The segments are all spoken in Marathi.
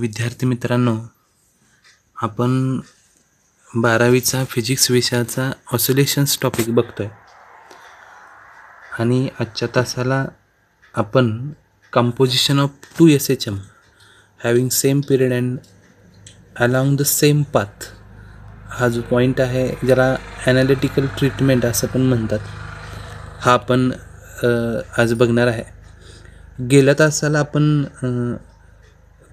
विद्यार्थी मित्रांनो आपण बारावीचा फिजिक्स विषयाचा ऑसोलेशन्स टॉपिक बघतो आहे आणि आजच्या तासाला आपण composition of two S H M having same period and along the same path हा जो पॉईंट आहे ज्याला ॲनालिटिकल ट्रीटमेंट असं पण म्हणतात हा आपण आज बघणार आहे गेल्या तासाला आपण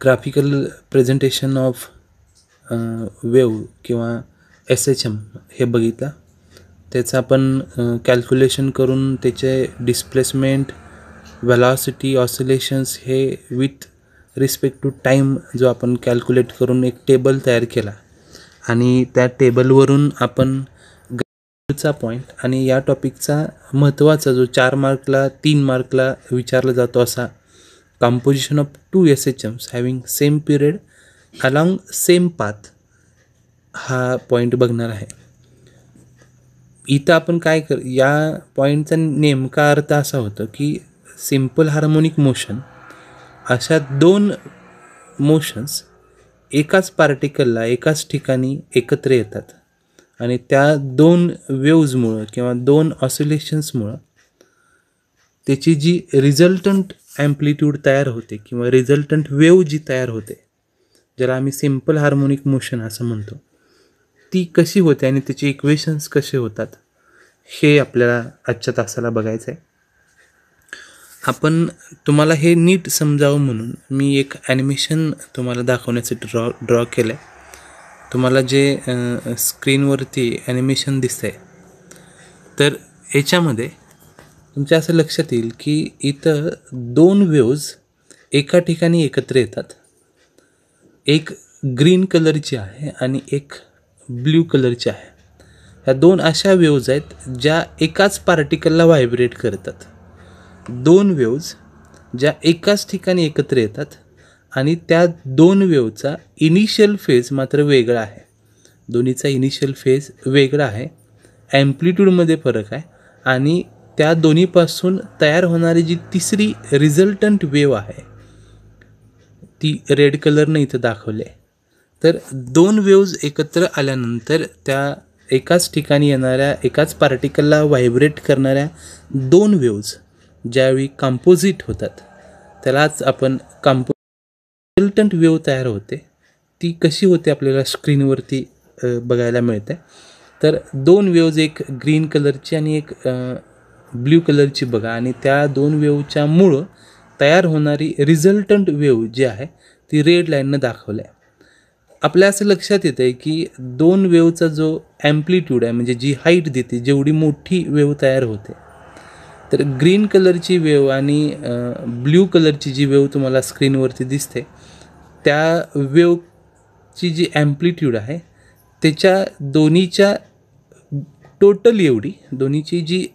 ग्राफिकल प्रेझेंटेशन ऑफ वेव किंवा एस एच एम हे बघितलं त्याचं आपण कॅल्क्युलेशन करून त्याचे डिस्प्लेसमेंट व्हॅलॉसिटी ऑसिलेशन्स हे विथ रिस्पेक्ट टू टाईम जो आपण कॅल्क्युलेट करून एक टेबल तयार केला आणि त्या टेबलवरून आपण चा पॉईंट आणि या टॉपिकचा महत्त्वाचा जो चार मार्कला तीन मार्कला विचारला जातो असा composition of two SHMs having same period along same path हा पॉईंट बघणार आहे इथं आपण काय कर या पॉईंटचा नेमका अर्थ असा होतो की सिम्पल हार्मोनिक मोशन अशा दोन मोशन्स एकाच पार्टिकलला एकाच ठिकाणी एकत्र येतात आणि त्या दोन वेव्जमुळं किंवा दोन ऑसिलेशन्समुळं त्याची जी रिझल्टंट ॲम्प्लिट्यूड तयार होते किंवा रिझल्टंट वेव जी तयार होते ज्याला आम्ही सिम्पल हार्मोनिक मोशन असं म्हणतो ती कशी होते आणि त्याचे इक्वेशन्स कसे होतात हे आपल्याला आजच्या तासाला बघायचं आहे आपण तुम्हाला हे नीट समजावं म्हणून मी एक ॲनिमेशन तुम्हाला दाखवण्यासाठी ड्रॉ ड्रॉ केलं आहे तुम्हाला जे स्क्रीनवरती ॲनिमेशन दिसतं आहे तर याच्यामध्ये तुमच्या असं लक्षात येईल की इथं दोन वेव्ज एका ठिकाणी एकत्र येतात एक ग्रीन कलरची आहे आणि एक ब्ल्यू कलरची आहे ह्या दोन अशा वेव्ज आहेत ज्या एकाच पार्टिकलला व्हायब्रेट करतात दोन वेव्ज ज्या एकाच ठिकाणी एकत्र येतात आणि त्या दोन वेवचा इनिशियल फेज मात्र वेगळा आहे दोन्हीचा इनिशियल फेज वेगळा आहे ॲम्प्लिट्यूडमध्ये फरक आहे आणि त्या दोन्हीपासून तयार होणारी जी तिसरी रिझल्टंट वेव आहे ती रेड कलरनं इथं दाखवली आहे तर दोन वेव्ज एकत्र आल्यानंतर त्या एकाच ठिकाणी येणाऱ्या एकाच पार्टिकलला व्हायब्रेट करणाऱ्या दोन वेव्ज ज्यावेळी कॉम्पोजिट होतात त्यालाच आपण कंपो रिझल्टंट वेव तयार होते ती कशी होते आपल्याला स्क्रीनवरती बघायला मिळते तर दोन वेव्ज एक ग्रीन कलरची आणि एक ब्ल्यू कलरची बघा आणि त्या दोन वेवच्या मूळ तयार होणारी रिझल्टंट वेव जी आहे ती रेड लाईननं दाखवलं आहे आपल्या असं लक्षात येतं आहे की दोन वेवचा जो ॲम्प्लिट्यूड आहे म्हणजे जी हाईट देते जेवढी मोठी वेव तयार होते तर ग्रीन कलरची वेव आणि ब्ल्यू कलरची जी वेव तुम्हाला स्क्रीनवरती दिसते त्या वेवची जी ॲम्प्लिट्यूड आहे त्याच्या दोन्हीच्या टोटल एवढी दोन्हीची जी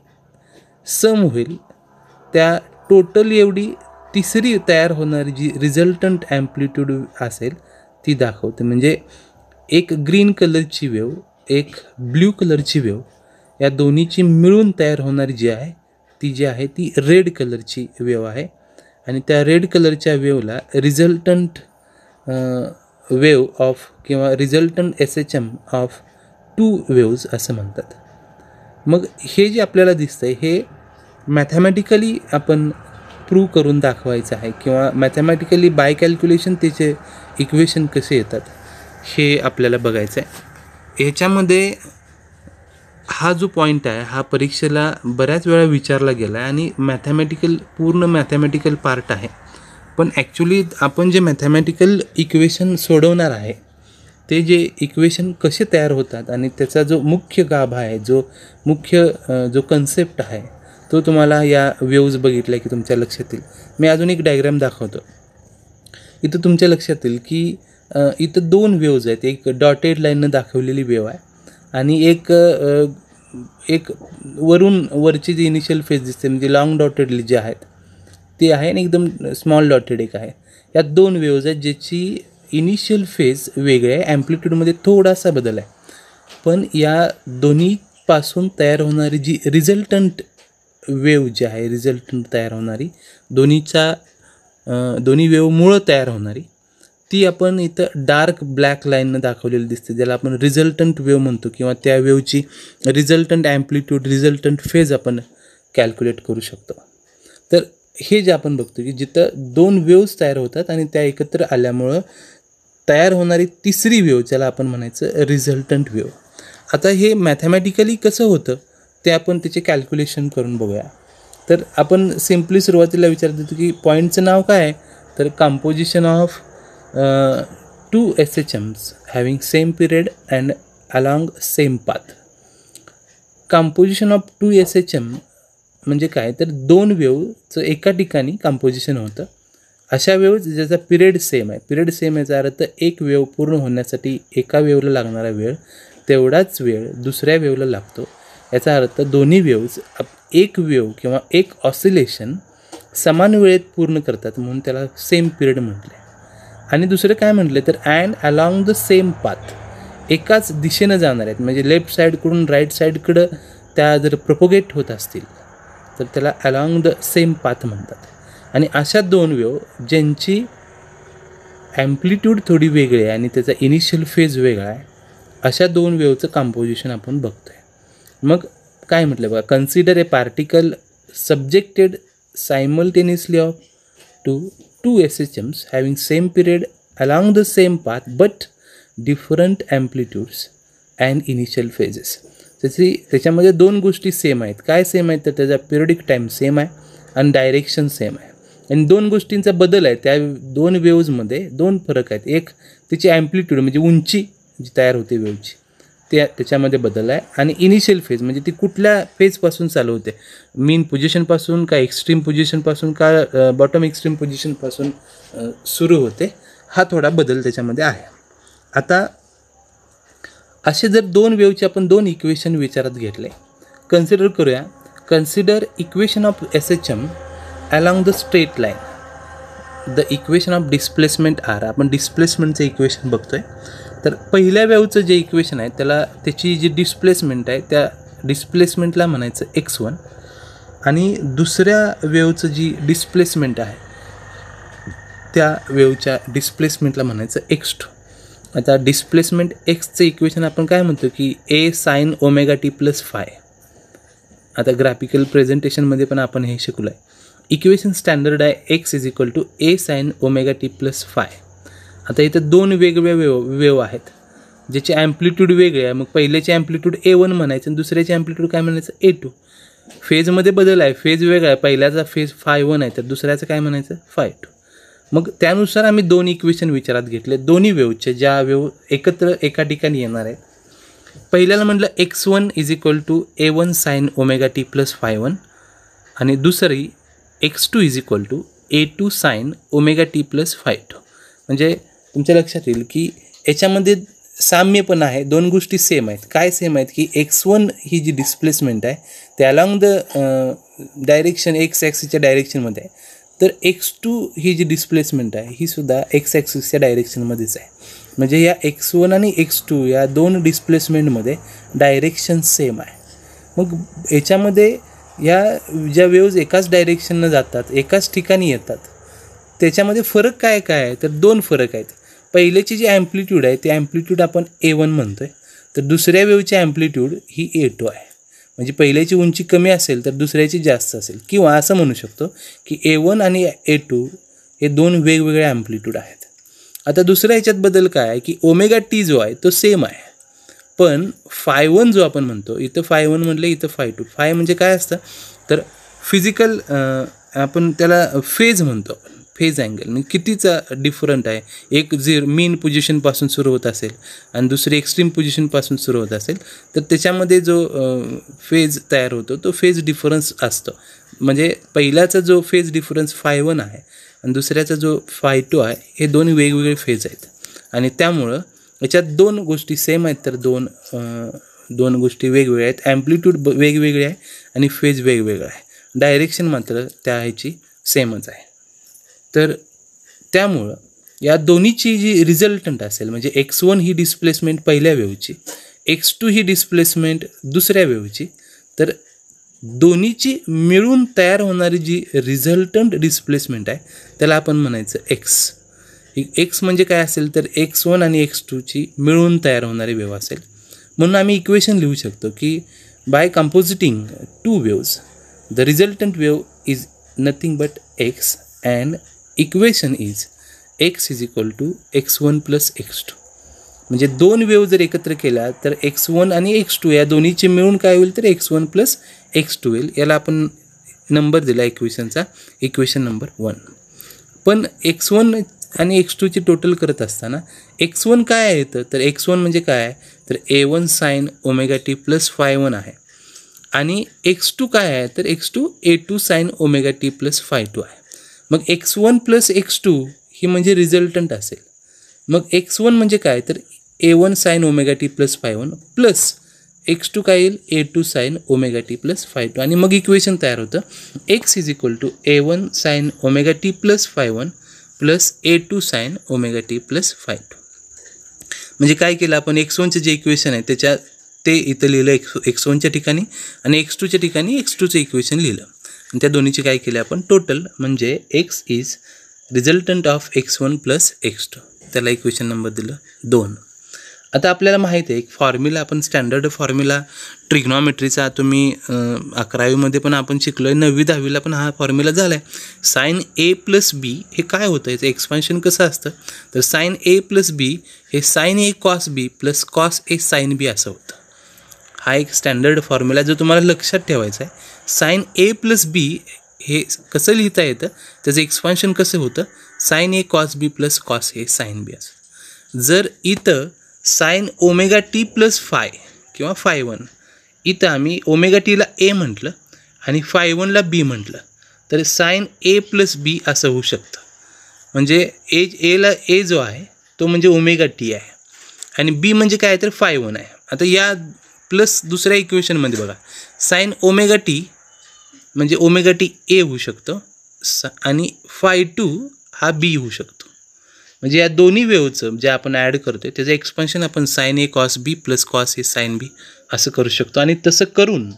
सम होईल त्या टोटल एवढी तिसरी तयार होणारी जी रिझल्टंट ॲम्प्लिट्यूड असेल ती दाखवते म्हणजे एक ग्रीन कलरची वेव एक ब्ल्यू कलरची वेव या दोन्हीची मिळून तयार होणारी जी आहे ती जी आहे ती रेड कलरची वेव आहे आणि त्या रेड कलरच्या वेवला रिझल्टंट वेव ऑफ किंवा resultant S H M of two waves असं म्हणतात मग हे जे आपल्याला दिसतं आहे हे मॅथॅमॅटिकली आपण प्रूव्ह करून दाखवायचं आहे किंवा मॅथमॅटिकली बाय कॅल्क्युलेशन त्याचे इक्वेशन कसे येतात हे आपल्याला बघायचं आहे ह्याच्यामध्ये हा जो पॉईंट आहे हा परीक्षेला बऱ्याच वेळा विचारला गेला आहे आणि मॅथमॅटिकल पूर्ण मॅथमॅटिकल पार्ट आहे पण ॲक्च्युली आपण जे मॅथमॅटिकल इक्वेशन सोडवणार आहे ते जे इक्वेशन कसे तयार होतात आणि त्याचा जो मुख्य गाभा आहे जो मुख्य जो कन्सेप्ट आहे तो तुम्हाला या व्ह्यूज बघितल्या की तुमच्या लक्षात येईल मी अजून एक डायग्राम दाखवतो इथं तुमच्या लक्षात येईल की इथं दोन व्यूज आहेत एक डॉटेड लाईननं दाखवलेली वेव आहे आणि एक एक वरून वरची जी इनिशियल फेज दिसते म्हणजे लाँग डॉटेड जे आहेत ते आहे आणि एकदम स्मॉल डॉटेड एक आहे या दोन वेव्ज आहेत ज्याची इनिशियल फेज वेगळी आहे ॲम्प्लिट्यूडमध्ये थोडासा बदल आहे पण या दोन्हीपासून तयार होणारी जी रिझल्टंट वेव जी आहे रिझल्टंट तयार होणारी दोन्हीचा दोन्ही वेवमुळं तयार होणारी ती आपण इथं डार्क ब्लॅक लाईननं दाखवलेली दिसते ज्याला आपण रिझल्टंट वेव म्हणतो किंवा त्या वेवची रिझल्टंट ॲम्प्लिट्यूड रिझल्टंट फेज आपण कॅल्क्युलेट करू शकतो तर हे जे आपण बघतो की जिथं दोन वेव्स तयार होतात आणि त्या एकत्र आल्यामुळं तयार होणारी तिसरी वेव ज्याला आपण म्हणायचं रिझल्टंट वेव आता हे मॅथमॅटिकली कसं होतं ते आपण त्याचे कॅल्क्युलेशन करून बघूया तर आपण सिम्पली सुरुवातीला विचार देतो की पॉईंटचं नाव काय आहे तर composition of two S H Ms having same period and along same path composition of two S H M म्हणजे काय तर दोन वेवचं एका ठिकाणी कंपोजिशन होतं अशा वेव ज्याचा पिरियड सेम आहे पिरियड सेम याचा अर्थ एक वेव पूर्ण होण्यासाठी एका वेवला लागणारा वेळ तेवढाच वेळ दुसऱ्या वेवला लागतो याचा अर्थ दोन्ही वेव्ज एक वेव किंवा एक ऑसिलेशन समान वेळेत पूर्ण करतात म्हणून त्याला सेम पिरियड म्हटले आणि दुसरं काय म्हटलं तर and along the same path एकाच दिशेनं जाणार आहेत म्हणजे लेफ्ट साईडकडून राईट साईडकडं त्या जर प्रपोगेट होत असतील तर त्याला अलॉंग द सेम पाथ म्हणतात आणि अशा दोन वेव ज्यांची ॲम्प्लिट्यूड थोडी वेगळी आहे आणि त्याचा इनिशियल फेज वेगळा आहे अशा दोन वेवचं कॉम्पोजिशन आपण बघतो आहे मग काय म्हटलं बघा consider a particle subjected simultaneously of two two S H Ms having same period along the same path but different amplitudes and initial phases त्याची त्याच्यामध्ये दोन गोष्टी सेम आहेत काय सेम आहेत तर त्याचा पिरियडिक टाईम सेम आहे आणि डायरेक्शन सेम आहे आणि दोन गोष्टींचा बदल आहे त्या दोन वेव्जमध्ये दोन फरक आहेत एक त्याची ॲम्प्लिट्यूड म्हणजे उंची जी तयार होते वेवची ते त्याच्यामध्ये बदल आहे आणि इनिशियल फेज म्हणजे ती कुठल्या फेजपासून चालू होते मेन पोझिशनपासून का एक्स्ट्रीम पोझिशनपासून का बॉटम एक्स्ट्रीम पोझिशनपासून सुरू होते हा थोडा बदल त्याच्यामध्ये आहे आता असे जर दोन वेवचे आपण दोन इक्वेशन विचारात घेतले कन्सिडर करूया consider equation of S H M along the straight line the equation of displacement are आपण डिस्प्लेसमेंटचं इक्वेशन बघतो आहे तर पहिल्या वेवचं जे इक्वेशन आहे त्याला त्याची जी डिस्प्लेसमेंट आहे त्या डिस्प्लेसमेंटला म्हणायचं एक्स वन आणि दुसऱ्या वेवचं जी डिस्प्लेसमेंट आहे त्या वेवच्या डिस्प्लेसमेंटला म्हणायचं एक्स टू आता डिस्प्लेसमेंट एक्सचं इक्वेशन आपण काय म्हणतो की a sine omega T plus phi आता ग्राफिकल प्रेझेंटेशनमध्ये पण आपण हे शिकलो आहे इक्वेशन स्टँडर्ड आहे x is equal to a sine omega T plus phi आता इथे दोन वेगवेगळ्या वेव वेव आहेत ज्याचे ॲम्प्लिट्यूड वेगळे आहे मग पहिल्याचे अँप्लिट्यूड ए वन म्हणायचं आणि दुसऱ्याचे ॲम्प्लिट्यूड काय म्हणायचं ए टू फेजमध्ये बदल आहे फेज वेगळा आहे पहिल्याचा फेज फाय वन आहे तर दुसऱ्याचं काय म्हणायचं फाय टू मग त्यानुसार आम्ही दोन इक्वेशन विचारात घेतले दोन्ही वेवचे ज्या वेव एकत्र एका ठिकाणी येणार आहेत पहिल्याला म्हटलं x one is equal to A one sine omega T plus phi one आणि दुसरी x two is equal to a two sine omega T plus phi two म्हणजे तुमच्या लक्षात येईल की याच्यामध्ये साम्य पण आहे दोन गोष्टी सेम आहेत काय सेम आहेत की एक्स वन ही जी डिस्प्लेसमेंट आहे ते अलॉंग द डायरेक्शन एक्स ॲक्सिसच्या डायरेक्शनमध्ये आहे तर एक्स टू ही जी डिस्प्लेसमेंट आहे ही सुद्धा एक्स ॲक्सिसच्या डायरेक्शनमध्येच आहे म्हणजे या एक्स वन आणि एक्स टू या दोन डिस्प्लेसमेंटमध्ये डायरेक्शन सेम आहे मग याच्यामध्ये या ज्या वेव्ज एकाच डायरेक्शननं जातात एकाच ठिकाणी येतात त्याच्यामध्ये फरक काय काय आहे तर दोन फरक आहेत पहिलेची जी ॲम्प्लिट्यूड आहे ते ॲम्प्लिट्यूड आपण ए वन म्हणतो आहे तर दुसऱ्या वेवची ॲम्प्लिट्यूड ही ए टू आहे म्हणजे पहिल्याची उंची कमी असेल तर दुसऱ्याची जास्त असेल किंवा असं म्हणू शकतो की ए वन आणि ए टू हे दोन वेगवेगळे ॲम्प्लिट्यूड आहेत आता दुसऱ्या ह्याच्यात बदल काय आहे की ओमेगा टी जो आहे तो सेम आहे पण फाय वन जो आपण म्हणतो इथं फाय वन म्हटलं इथं फाय टू फाय म्हणजे काय असतं तर फिजिकल आपण त्याला फेज म्हणतो आपण फेज अँगल म्हणजे कितीचा डिफरंट आहे एक जे मेन पोझिशनपासून सुरू होत असेल आणि दुसरी एक्स्ट्रीम पोझिशनपासून सुरू होत असेल तर त्याच्यामध्ये जो फेज तयार होतो तो फेज डिफरन्स असतो म्हणजे पहिल्याचा जो फेज डिफरन्स फाय वन आहे आणि दुसऱ्याचा जो फाय टू आहे हे दोन वेगवेगळे फेज आहेत आणि त्यामुळं याच्यात दोन गोष्टी सेम आहेत तर दोन दोन गोष्टी वेगवेगळ्या आहेत ॲम्प्लिट्यूड वेगवेगळे आहे आणि फेज वेगवेगळा आहे डायरेक्शन मात्र त्या ह्याची सेमच आहे तर त्यामुळं या दोन्हीची जी रिझल्टंट असेल म्हणजे एक्स वन ही डिस्प्लेसमेंट पहिल्या वेवची एक्स टू ही डिस्प्लेसमेंट दुसऱ्या वेवची तर दोन्हीची मिळून तयार होणारी जी रिझल्टंट डिस्प्लेसमेंट आहे त्याला आपण म्हणायचं एक्स एक्स म्हणजे काय असेल तर एक्स वन आणि एक्स टूची मिळून तयार होणारी वेव असेल म्हणून आम्ही इक्वेशन लिहू शकतो की by compositing two waves the resultant wave is nothing but x and equation is x is equal to x one plus x two म्हणजे दोन वेव जर एकत्र केला तर एक्स वन आणि एक्स टू या दोन्हीचे मिळून काय होईल तर x one plus x two येईल याला आपण नंबर दिला इक्वेशनचा इक्वेशन नंबर वन पण एक्स वन आणि एक्स टूची टोटल करत असताना एक्स म्हणजे वन काय आहे तर एक्स वन म्हणजे काय आहे तर ए one sine omega T plus phi one आहे आणि एक्स टू काय आहे तर x two a two sine omega T plus phi two आहे मग x one plus x two ही म्हणजे रिझल्टंट असेल मग एक्स वन म्हणजे काय तर ए one sine omega T plus phi one plus x two काय येईल a two sine omega T plus phi two आणि मग इक्वेशन तयार होतं x is equal to A one sine omega T plus phi one plus A two sine omega T plus phi two म्हणजे काय केलं आपण एक्स वनचं जे इक्वेशन आहे त्याच्या ते इथं लिहिलं एक्स एक्स वनच्या ठिकाणी आणि एक्स टूच्या ठिकाणी एक्स टूचं इक्वेशन लिहिलं त्या दोन्हीची काय केली आपण टोटल म्हणजे x is resultant of x one plus x two त्याला इक्वेशन नंबर दिलं दोन आता आपल्याला माहीत आहे एक फॉर्म्युला आपण स्टँडर्ड फॉर्म्युला ट्रिग्नॉमेट्रीचा तुम्ही अकरावीमध्ये पण आपण शिकलो आहे नववी दहावीला पण हा फॉर्म्युला झाला आहे साईन ए प्लस बी हे काय होतं याचं एक्सपान्शन कसं असतं तर साईन ए प्लस बी हे साईन ए कॉस बी प्लस कॉस ए साईन बी असं होतं हा एक स्टँडर्ड फॉर्म्युला जो तुम्हाला लक्षात ठेवायचा आहे साईन ए प्लस बी हे कसं लिहिता येतं त्याचं एक्सपान्शन कसं होतं साईन ए कॉस बी प्लस कॉस ए साईन बी असं जर इथं sine omega T plus phi किंवा फाय वन इथं आम्ही ओमेगा टीला ए म्हटलं आणि फाय वनला बी म्हटलं तर साईन ए प्लस बी असं होऊ शकतं म्हणजे ए एला ए जो आहे तो म्हणजे ओमेगा टी आहे आणि बी म्हणजे काय तर फाय वन आहे आता या प्लस दुसऱ्या इक्वेशनमध्ये बघा साईन ओमेगा टी म्हणजे ओमेगा टी ए होऊ शकतं स आणि फाय टू हा बी होऊ शकतो म्हणजे या दोन्ही वेवचं जे आपण ॲड करतो आहे त्याचं एक्सपान्शन आपण साईन ए कॉस बी प्लस कॉस ए साईन बी असं करू शकतो आणि तसं करून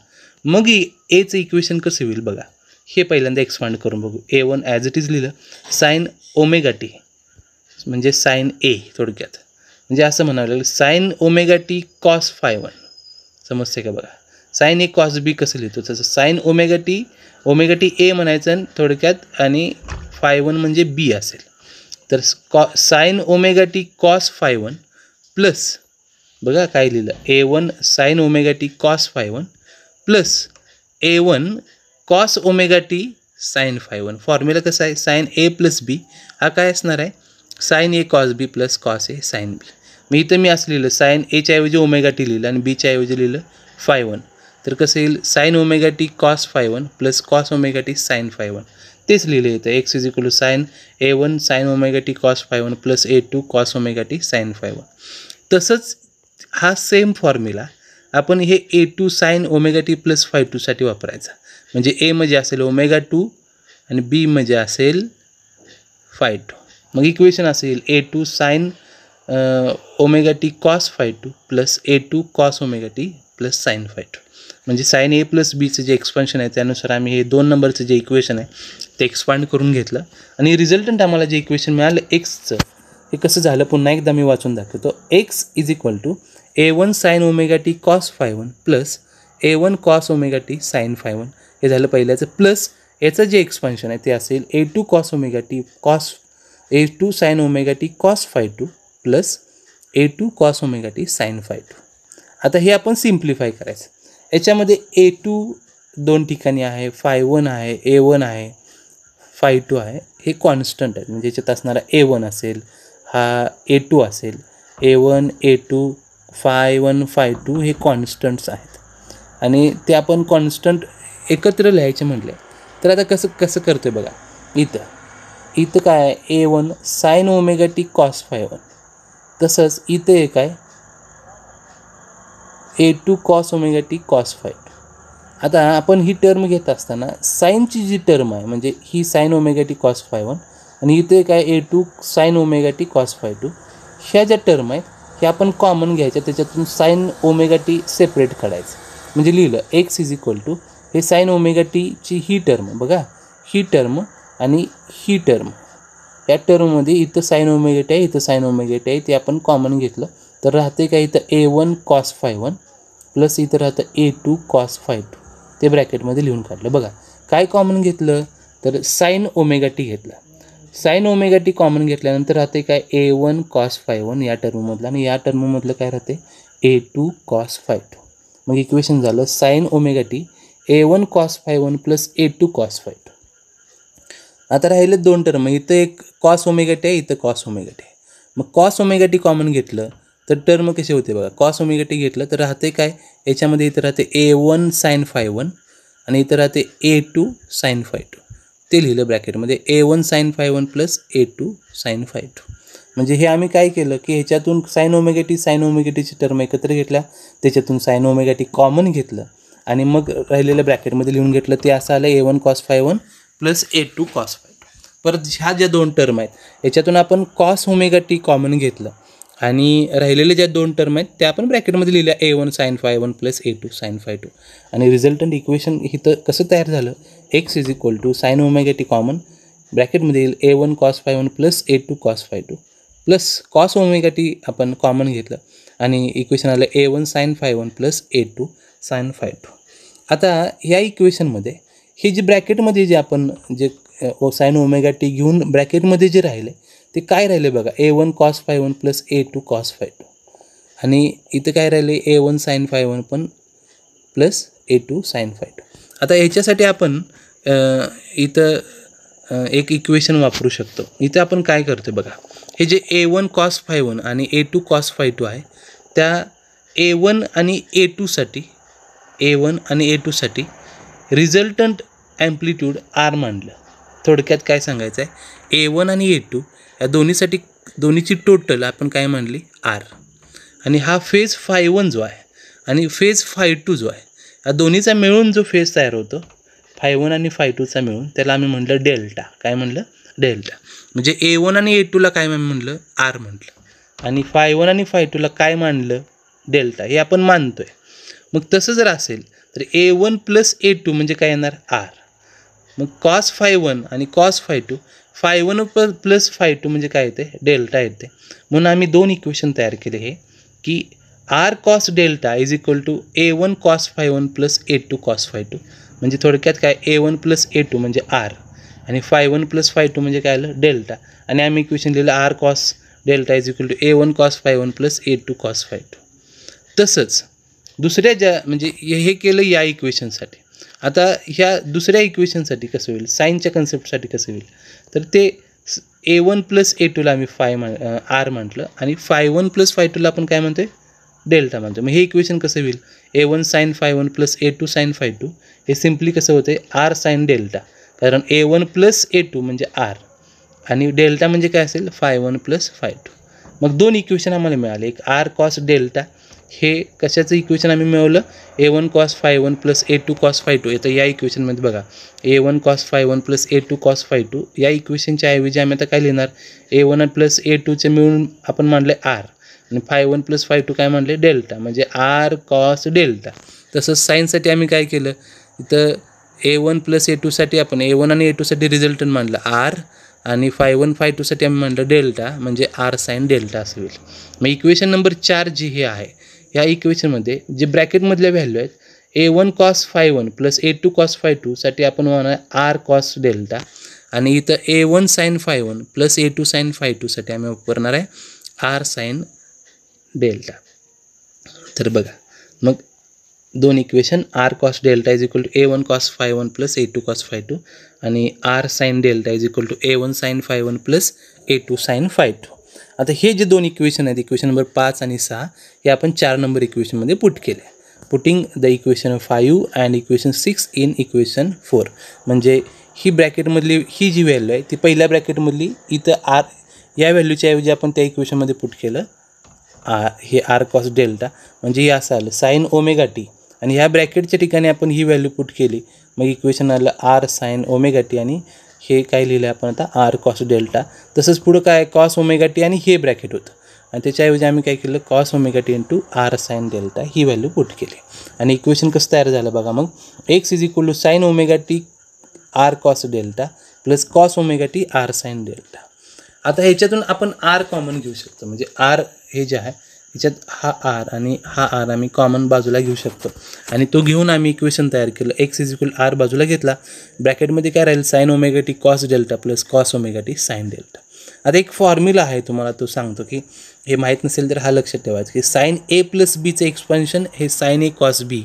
मग एचं इक्वेशन कसं होईल बघा हे पहिल्यांदा एक्सपांड करून बघू a one as it is लिहिलं साईन ओमेगा टी म्हणजे साईन ए थोडक्यात म्हणजे असं म्हणावं लागेल sine omega T cos phi one समजते का बघा साईन ए कॉस बी कसं लिहितो तसं sine omega t omega t a म्हणायचं थोडक्यात आणि फाय वन म्हणजे बी असेल तर कॉ sine omega T cos phi one plus बघा काय लिहिलं a one sine omega T cos phi one plus a one cos omega T sine phi one formula कसं आहे साईन ए प्लस बी हा काय असणार आहे साईन ए कॉस बी प्लस कॉस ए साईन बी मी इथं मी असं लिहिलं साईन एच्याऐवजी ऐवजी ओमेगा टी लिहिलं आणि बीच्याऐवजी लिहिलं फाय वन तर कसं येईल sine omega T cos phi one plus cos omega T sine phi one तेच लिहिले येतं x is equal to sine a one sine omega T cos phi one plus A two cos omega T sine phi one तसंच हा सेम फॉर्म्युला आपण हे a two sine omega T plus phi टूसाठी वापरायचा म्हणजे ए म्हणजे असेल ओमेगा टू आणि बी म्हणजे असेल फाय टू मग इक्वेशन असेल a two sine omega T cos phi two plus A two cos omega T plus sine phi two म्हणजे साईन ए प्लस बीचं जे एक्सपान्शन आहे त्यानुसार आम्ही हे दोन नंबरचं जे इक्वेशन आहे ते एक्सपांड करून घेतलं आणि रिझल्टंट आम्हाला जे इक्वेशन मिळालं एक्सचं हे कसं झालं पुन्हा एकदा मी वाचून दाखवतो x is equal to A one sine omega T cos phi one plus a one cos omega T sine phi one हे झालं पहिल्याचं प्लस याचं जे एक्सपान्शन आहे ते असेल a two cos omega T cos a two sine omega T cos phi two plus A two cos omega T sine phi two आता हे आपण सिम्प्लिफाय करायचं याच्यामध्ये ए टू दोन ठिकाणी आहे फाय वन आहे ए वन आहे फाय टू आहे हे कॉन्स्टंट आहेत म्हणजे याच्यात असणारा ए वन असेल हा ए टू असेल a one A two phi one phi two हे कॉन्स्टंट्स आहेत आणि ते आपण कॉन्स्टंट एकत्र लिहायचे म्हटले तर आता कसं कसं करतो आहे बघा इथं इथं काय ए one sine omega T cos phi one तसंच इथं एक आहे a two cos omega T cos phi आता आपण ही टर्म घेत असताना साईनची जी टर्म आहे म्हणजे ही sine omega T cos phi one आणि इथे काय a two sine omega T cos phi two ह्या ज्या टर्म आहेत ह्या आपण कॉमन घ्यायच्या त्याच्यातून साईन ओमेगा टी सेपरेट काढायचं म्हणजे लिहिलं एक्स इज इक्वल टू हे साईन ओमेगा टीची ही टर्म बघा ही टर्म आणि ही टर्म या टर्ममध्ये इथं साईन ओमेगा आहे इथं साईन ओमेगा आहे ते आपण कॉमन घेतलं तर राहते काय इथं ए one cos phi one plus इथं राहतं a two cos phi two ते ब्रॅकेटमध्ये लिहून काढलं बघा काय कॉमन घेतलं तर साईन ओमेगा टी घेतला साईन ओमेगा टी कॉमन घेतल्यानंतर राहते काय ए वन कॉस फाय वन या टर्ममधलं आणि या टर्ममधलं काय राहते a two cos phi two मग इक्वेशन झालं sine omega t a one cos phi one plus A two cos phi two आता राहिले दोन टर्म इथं एक कॉस ओमेगा टी आहे इथं कॉस ओमेगा टी आहे मग कॉस ओमेगा टी कॉमन घेतलं तर टर्म कसे होते बघा कॉस ओमेगा घेतलं तर राहते काय याच्यामध्ये इथं राहते a one sine phi one आणि इथं राहते a two sine phi two ते लिहिलं ब्रॅकेटमध्ये a one sine phi one plus A two sine phi two म्हणजे हे आम्ही काय केलं की ह्याच्यातून साईन ओमेगाटी साईन ओमेगाटीची टर्म एकत्र घेतल्या त्याच्यातून साईन ओमेगाटी कॉमन घेतलं आणि मग राहिलेल्या ब्रॅकेटमध्ये लिहून घेतलं ते असं आलं ए one cos phi one plus ए टू कॉस फाय टू परत ह्या ज्या दोन टर्म आहेत याच्यातून आपण कॉस ओमेगा कॉमन घेतलं आणि राहिलेले ज्या दोन टर्म आहेत त्या आपण ब्रॅकेटमध्ये लिहिल्या a one sine phi one plus A two sine phi two आणि रिझल्टंट इक्वेशन इथं कसं तयार झालं x is equal to sine omega t common ब्रॅकेटमध्ये येईल a one cos phi one plus A two cos phi two plus cos omega t आपण कॉमन घेतलं आणि इक्वेशन आलं ए one sine phi one plus ए टू साईन फाय टू आता ह्या इक्वेशनमध्ये हे जे ब्रॅकेटमध्ये जे आपण जे साईन ओमेगाटी घेऊन ब्रॅकेटमध्ये जे राहिले ते काय राहिले बघा ए one cos phi one plus ए टू कॉस फाय टू आणि इथं काय राहिले a one sine phi one पण प्लस ए टू साईन फाय टू आता याच्यासाठी आपण इथं एक इक्वेशन वापरू शकतो इथं आपण काय करतो बघा हे जे a one cos phi one आणि a two cos phi two आहे त्या ए वन आणि ए टूसाठी ए वन आणि ए टूसाठी रिझल्टंट ॲम्प्लिट्यूड आर मांडलं थोडक्यात काय सांगायचं आहे ए वन आणि ए टू या दोन्हीसाठी दोन्हीची टोटल आपण काय म्हणली आर आणि हा फेज फाय वन जो आहे आणि फेज फाय टू जो आहे या दोन्हीचा मिळून जो फेज तयार होतो फाय वन आणि फाय टूचा मिळून त्याला आम्ही म्हटलं डेल्टा काय म्हटलं डेल्टा म्हणजे ए वन आणि ए टूला काय म्हणलं आर म्हटलं आणि फाय वन आणि फाय टूला काय मानलं डेल्टा हे आपण मानतो आहे मग तसं जर असेल तर ए वन प्लस ए टू म्हणजे काय येणार आर मग कॉस फाय वन आणि cos phi two phi one प प्लस फाय टू म्हणजे काय येते डेल्टा येते म्हणून आम्ही दोन इक्वेशन तयार केले हे की R cos delta is equal to A one cos phi one plus A two cos phi two म्हणजे थोडक्यात काय ए वन प्लस ए टू म्हणजे आर आणि phi one plus phi two म्हणजे काय आलं डेल्टा आणि आम्ही इक्वेशन लिहिलं R cos delta is equal to A one cos phi one plus A two cos phi two तसंच दुसऱ्या ज्या म्हणजे हे केलं या इक्वेशनसाठी आता ह्या दुसऱ्या इक्वेशनसाठी कसं होईल साईनच्या कन्सेप्टसाठी कसं होईल तर ते ए वन प्लस ए टूला आम्ही फाय मान आर म्हटलं आणि फाय वन प्लस फाय टूला आपण काय म्हणतो डेल्टा म्हणतो मग हे इक्वेशन कसं होईल A one sine phi one plus A two sine phi two हे सिम्पली कसं होतं आर साईन डेल्टा कारण A one plus A two म्हणजे आर आणि डेल्टा म्हणजे काय असेल phi one plus phi two मग दोन इक्वेशन आम्हाला मिळाले एक आर कॉस डेल्टा हे कशाचं इक्वेशन आम्ही मिळवलं A one cos phi one plus A two cos phi two येतं या इक्वेशनमध्ये बघा ए one cos phi one plus ए टू कॉस फाय टू या इक्वेशनच्या ऐवजी आम्ही आता काय लिहिणार ए वन प्लस ए टूचे मिळून आपण मांडले आर आणि phi one plus phi two काय म्हणले डेल्टा म्हणजे आर कॉस डेल्टा तसंच सायन्ससाठी आम्ही काय केलं इथं ए वन प्लस ए टूसाठी आपण ए वन आणि ए टूसाठी रिझल्टन मांडलं आर आणि फाय वन फाय टूसाठी आम्ही म्हणलं डेल्टा म्हणजे आर साईन डेल्टा असं होईल मग इक्वेशन नंबर चार जी हे आहे ह्या इक्वेशनमध्ये जे ब्रॅकेटमधल्या व्हॅल्यू आहेत A one cos phi one plus A two cos phi टूसाठी आपण म्हणणार आर कॉस डेल्टा आणि इथं ए one sine phi one plus ए टू साईन फाय टूसाठी आम्ही वापरणार आहे आर साईन डेल्टा तर बघा मग दोन equation R cos delta is equal to A one cos phi one plus A two cos phi two आणि R sine delta is equal to A one sine phi one plus A two sine phi two आता हे जे दोन इक्वेशन आहेत इक्वेशन नंबर पाच आणि सहा हे आपण चार नंबर इक्वेशनमध्ये पुट केले putting the equation five and equation six in equation four म्हणजे ही ब्रॅकेटमधली ही जी व्हॅल्यू आहे ती पहिल्या ब्रॅकेटमधली इथं आर या व्हॅल्यूच्या ऐवजी आपण त्या इक्वेशनमध्ये पुट केलं आर हे आर कॉस डेल्टा म्हणजे हे असं आलं साईन ओमेगा टी आणि ह्या ब्रॅकेटच्या ठिकाणी आपण ही व्हॅल्यू पुट केली मग इक्वेशन आलं आर साईन ओमेगा टी आणि हे काय लिहिलं आहे आपण आता आर कॉस डेल्टा तसंच पुढं काय कॉस ओमेगा टी आणि हे ब्रॅकेट होतं आणि त्याच्याऐवजी आम्ही काय केलं cos omega T to R sine delta ही व्हॅल्यू पुट केली आणि इक्वेशन कसं तयार झालं बघा मग X is equal to sine omega T R cos delta plus cos omega T R sine delta आता ह्याच्यातून आपण आर कॉमन घेऊ शकतो म्हणजे आर हे जे आहे याच्यात हा आर आणि हा आर आम्ही कॉमन बाजूला घेऊ शकतो आणि तो घेऊन आम्ही इक्वेशन तयार केलं एक्स इज इक्वल आर बाजूला घेतला ब्रॅकेटमध्ये काय राहील sine omega cos delta plus cos omega sine delta आता एक फॉर्म्युला आहे तुम्हाला तो सांगतो की हे माहीत नसेल तर हा लक्षात ठेवायचं की साईन ए प्लस बीचं एक्सपान्शन हे साईन ए कॉस बी